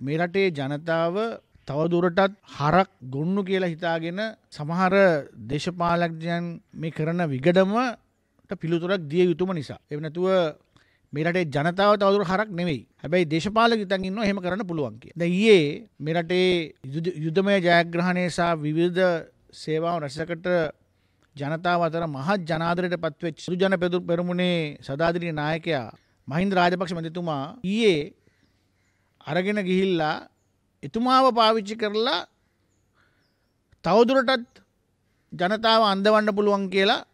මේ රටේ ජනතාව තවදුරටත් හරක් ගොන්නු කියලා හිතාගෙන සමහර දේශපාලක්ජයන් මේ කරන විගඩමට පිළිතුරක් දිය යුතුම නිසා. එවනැතුව මෙරටේ ජනතාව තවදුර හරක් නෙවෙයි හැබැයි දේශපාල ගිතන් ඉන්න හෙම කරන්න පුළුවන් කිය. ද ඒ මෙරටේ යුදමය ජයග්‍රහණය සහ විවිධ සේවාව රැසකට ජනතාව අතර මහත් ජනාදරයට පත්වෙච් සුජන පෙදු පෙරමුණේ සදාදිරිය නායකයා මහින්ද රාජපක්ෂ මැතිතුමා ඊයේ අරගෙන ගිහිල්ලා එතුමාව පාවිච්චි කරලා තවදුරටත් ජනතාව අන්දවන්න පුළුවන් කියලා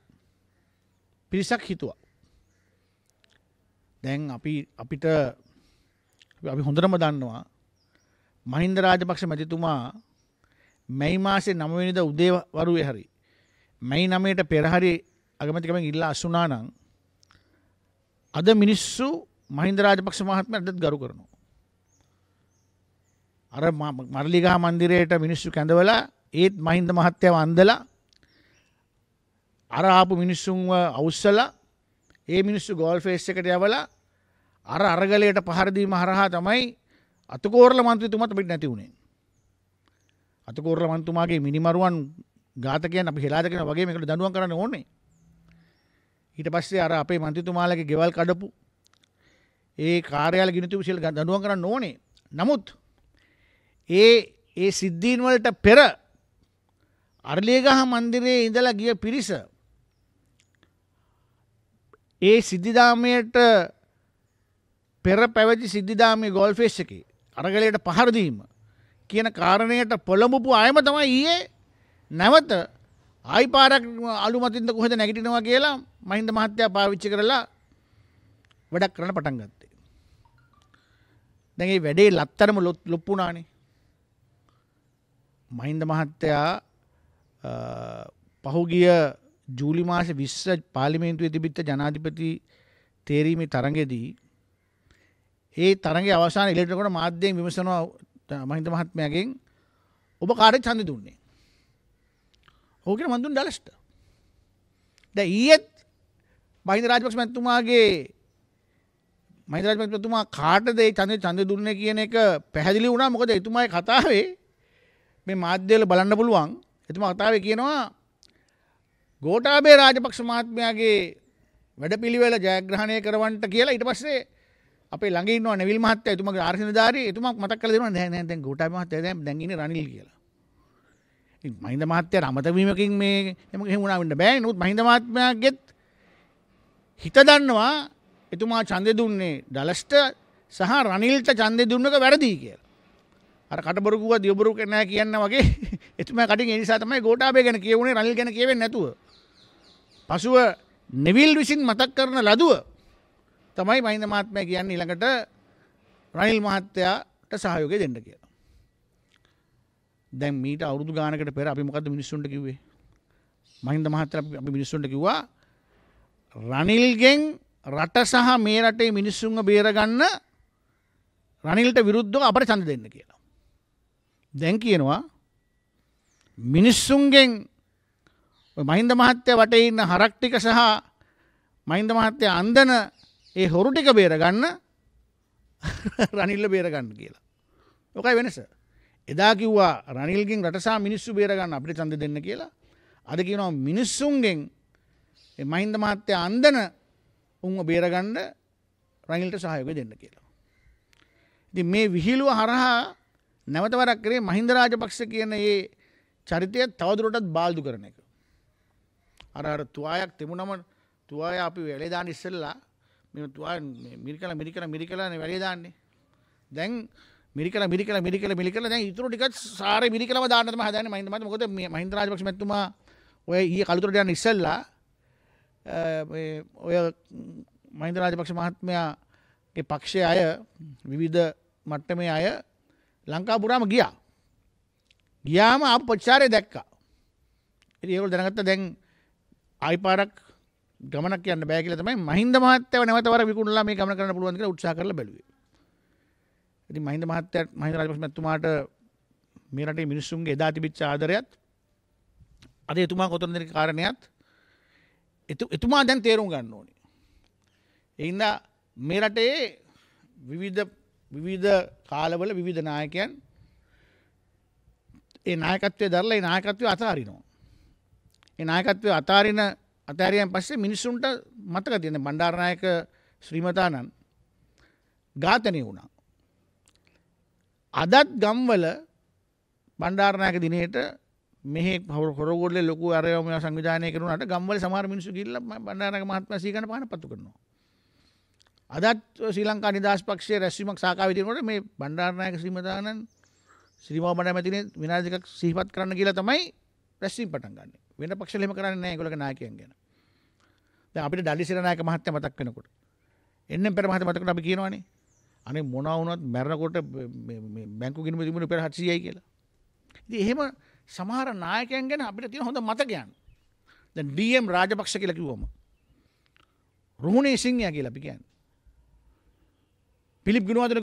පිරිසක් හිතුවා. දැන් අපි අපිට අපි හොඳටම දන්නවා මහින්ද රාජපක්ෂ මැතිතුමා මැයි මාසේ නමවෙනිද උදේවරුවේ හරි මැයි නමයට පෙරහරි අගමැතිකමෙන් ඉල්ලා අසුනා නම් අද මිනිස්සු මහින්ද රාජපක්ෂ මහත්මයාටත් ගරු කරනවා. අර මරලිගා මන්දිරයට මිනිස්සු කැඳවලා ඒත් මහින්ද මහත්තයව අන්දලා අර ආපු මිනිස්සුන්ව අවුස්සලා ඒ මිනිස්සු ගෝල් ෆේස් එකට යවලා අර අරගලයට පහරදීම හරහා තමයි අතකෝරල මන්ත්‍රීතුමත් පිට නැති වුණේ. අතකෝරල මන්තුමාගේ මිනිමරුවන් ඝාතකයන් අපි හෙලාද කියන වගේ මේකට දඬුවම් කරන්න ඕනේ. ඊට පස්සේ අර අපේ මන්ත්‍රීතුමාලගේ ගෙවල් කඩපු ඒ කාර්යාල ගිනිතුපු සිල් දඬුවම් කරන්න ඕනේ. නමුත් ඒ ඒ සිද්ධීන්වලට පෙර අර්ලේගහ මන්දිරයේ ඉඳලා ගිය පිරිස ඒ සිද්ධිදාමයට පෙර පැවති සිද්ධිදාමේ ගොල්ෆෙස් එක අරගලයට පහරදීම කියන කාරණයට පොළඹපු අයම තමයි ඊයේ නැවත ආයිපාරක් අලුමතින්ද කොහෙද නැගිටිනවා කියලා මහින්ද මහත්තයා පාවිච්චි කරලා වැඩක් කරන්න පටන් ගත්තේ. දැන් මේ වැඩේ ලත්තරම ලොප්පුණානේ. මහින්ද මහත්තයා පහුගිය ජූලි මාස විස්ස පාලිමේන්තුවේ තිබිත්ත ජනාධිපති තේරීමේ තරඟෙදී ඒ තරගේ අවසාන ඉලෙටකොට මාධ්‍යයෙන් විමසනවා මහින්ද මහත්මයගෙන් ඔබ කාඩ චන්ද දුන්නේ. හෝකෙන මඳුන් ඩලස්ට. ද ඊයත් බහින්ද රාජපක්ෂ මැත්තුමාගේ මහින්ද රාජපක්ෂ මැත්තුමා කාටද ඒ චන්ද චන්ද දුන්නේ කියන එක පැහැදිලි වුණා මොකද එතුමායි කතාවේ මේ මාධ්‍යවල බලන්න පුළුවන් එතුමා කතාවේ කියනවා ගෝඨාභය රාජපක්ෂ මහත්මයාගේ වැඩපිළිවෙල ජයග්‍රහණය කරවන්නට කියලා ඊට පස්සේ අපේ ළඟ ඉන්නවා නෙවිල් මහත්තයා එතුමාගේ ආරක්ෂණධාරී එතුමා මතක් කරලා දෙනවා දැන් දැන් දැන් ගෝඨාභය මහත්තයා දැන් දැන් ඉන්නේ රනිල් කියලා. ඉතින් මහින්ද මහත්තයාට අමතක වීමකින් මේ එමු එහෙම වුණා වෙන්න බෑනේ. නමුත් මහින්ද මහත්මයාගෙත් හිත දන්නවා එතුමා ඡන්දේ දුන්නේ ඩලස්ට සහ රනිල්ට ඡන්දේ දුන්නක වැරදි කියලා. අර කටබොරු කිව්වා දියබොරු නැහැ කියන්න වගේ එතුමා කටින් ඒ නිසා තමයි ගෝඨාභය ගැන කියවුනේ රනිල් ගැන කියවෙන්නේ නැතුව. පසුව නෙවිල් විසින් මතක් කරන ලදුව තමයි මහින්ද මහත්මයා කියන්නේ ඊළඟට රනිල් මහත්තයාට සහයෝගය දෙන්න කියලා. දැන් මීට අවුරුදු ගානකට පෙර අපි මොකද්ද මිනිස්සුන්ට කිව්වේ? මහින්ද මහත්තයා අපි මිනිස්සුන්ට කිව්වා රනිල්ගෙන් රට සහ මේ රටේ මිනිස්සුන්ව බේරගන්න රනිල්ට විරුද්ධව අපට ඡන්ද දෙන්න කියලා. දැන් කියනවා මිනිස්සුන්ගෙන් මහින්ද මහත්තය වටේ ඉන්න හරක් ටික සහ මහින්ද මහත්තය අන්දන ඒ හොරු ටික බේරගන්න රනිල්ල බේරගන්න කියලා. යොකයි වෙනස. එදා කිව්වා රනිල්ගෙන් රටසා මිනිස්සු බේරගන්න අපිට චන්ද දෙන්න කියලා අද කියනවා මිනිස්සුන්ගෙන් මහින්ද මහත්තය අන්දන උන්ව බේරගන්න රනිල්ට සහයෝගය දෙන්න කියලා. ඉතින් මේ විහිළුව හරහා නැවතවරක් කරේ මහින්ද රාජපක්ෂ කියන ඒ චරිතය තවදුරටත් බාල්දු කරන එක. අර අර තුවායක් තිබුණම තුවාය අපි වැලේදාන ඉස්සෙල්ලා මෙ තුවා මිරිකල මිරිකල මිරිකලන වැලේදාන්නේ. දැන් මිරිකල මිරිකල මිරිකල මිරිකල දැන් ඉතුරු ටිකත් සාරේ මිරිකලම දාන්නම හදන්නේ මහින්ද මහත්මයා. මොකද මේ මහින්ද රාජපක්ෂ මැතිතුමා ඔය ඊයේ කලුතර යන ඉස්සෙල්ලා මේ ඔය මහින්ද රාජපක්ෂ මහත්මයාගේ පක්ෂයේ අය විවිධ මට්ටමේ අය ලංකාපුරාම ගියා. ගියාම අප පච්චාරය දැක්කා. ඒවල් දැනගත්ත දැන් අයිපාරක් ගමනක් යන්න බෑකිල තමයි මහින්ද මහත්තව නැවතවර විකුණලා මේ ගමන කරන්න පුළුවන් කියලා උත්සාහ කරලා බැලුවේ. ඉතින් මහින්ද මහත්තයාට මහින්ද රාජපක්ෂ මැතිතුමාට මේ රටේ මිනිස්සුන්ගේ එදා තිබිච්ච ආදරයත් අද එතුමා කොතනද කාරණයත් එතුමා දැන් තේරුම් ගන්න ඕනේ. ඒ හින්දා මේ රටේ විවිධ විවිධ කාලවල විවිධ නායකයන් ඒ නායකත්වය දරලා ඒ නායකත්වය අතාරිනවා. ඒ නායකත්වය අතාරින අතෑරයන් පස්සේ මිනිස්සුන්ට මතක තියෙන බණ්ඩාරනායක ශ්‍රීමතානන් ඝාතනය වුණා. අදත් ගම්වල බණ්ඩාරනායක දිනේට මෙහෙ හොරගොල්ලේ ලොකු අරයම සංවිධානය කරනට ගම්වල සමහර මිනිස්සු ගිහිල්ලා බණ්ඩාරනායක මහත්මයා සීගන පාන පත්තු කරනවා. අදත් ශ්‍රී ලංකා නිදහස් පක්ෂයේ රැස්වීමක් සාකච්ඡා විදිනකොට මේ බණ්ඩාරනායක ශ්‍රීමතානන් ශ්‍රීමාව මඩ මැතිනේ විනාඩි දෙකක් සිහිපත් කරන්න කියලා තමයි රැස්වීම පටන් ගන්න. වෙන පක්ෂවල එහෙම කරන්නේ නැහැ ඒගොල්ලෝගේ නායකයන් ගැන. දැන් අපිට ඩලිසිර නායක මහත්තයා මතක් වෙනකොට එන්නෙන් පෙර මහත්තයා මතකට අපි කියනවනේ අනේ මොනවා වුණත් මැරෙනකොට මේ බැංකු ගිණුම තිබුණේ පෙර 700යි කියලා. ඉතින් එහෙම සමහර නායකයන් ගැන අපිට තියෙන හොඳ මතකයන්. දැන් ඩී.එම්. රාජපක්ෂ කියලා කිව්වම රුහුණේ සිංහයා කියලා අපි කියන්නේ. පිලිප් ගුණවදන